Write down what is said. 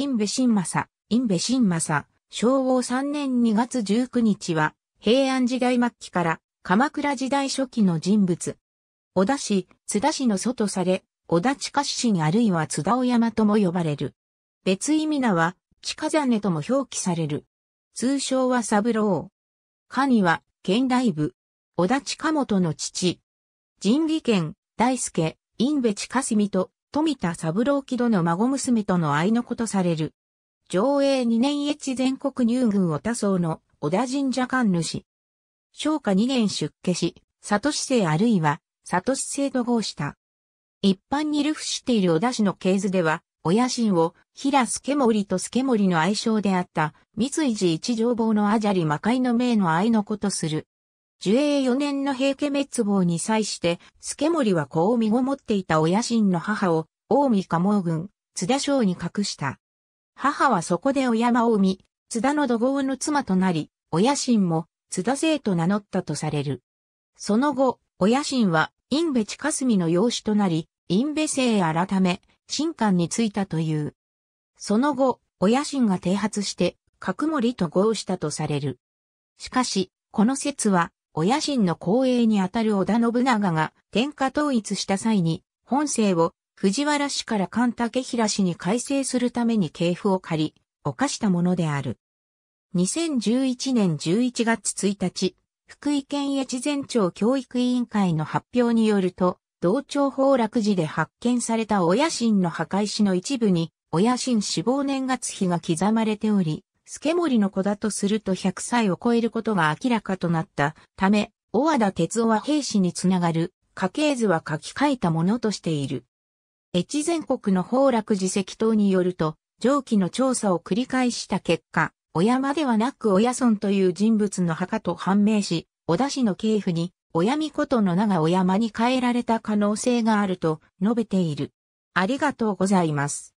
インベシンマサ、インベシンマサ、昭和3年2月19日は、平安時代末期から鎌倉時代初期の人物。小田市、津田市の祖とされ、小田地下市あるいは津田尾山とも呼ばれる。別意味名は、地下山とも表記される。通称は三郎。神は、県大部。小田地下元の父。神義県、大輔、インベ地下住と、富田三郎木戸の孫娘との愛の子とされる。上映2年越全国入軍を多層の小田神社官主。昭和2年出家し、里市生あるいは里市生と合した。一般に流布している小田氏の系図では、親心を平助森と助森の愛称であった三井寺一条坊のあじゃり魔界の名の愛の子とする。寿永4年の平家滅亡に際して、助森は子を身ごもっていた親神の母を、近江蒲生軍、津田省に隠した。母はそこでお山を生み、津田の土豪の妻となり、親神も津田姓と名乗ったとされる。その後、親神は、隠部近隅の養子となり、隠部姓改め、新官に就いたという。その後、親神が剃発して、角森と合したとされる。しかし、この説は、お野心の後衛にあたる織田信長が天下統一した際に、本姓を藤原氏から菅竹平氏に改正するために系譜を借り、犯したものである。2011年11月1日、福井県越前町教育委員会の発表によると、同町崩落時で発見された親心の墓石の一部に、親心死亡年月日が刻まれており、スケモリの子だとすると100歳を超えることが明らかとなったため、小和田哲夫は兵士につながる家系図は書き換えたものとしている。越前国の崩楽寺石等によると、上記の調査を繰り返した結果、小山ではなく親村という人物の墓と判明し、小田氏の系譜に、親御との名が小山に変えられた可能性があると述べている。ありがとうございます。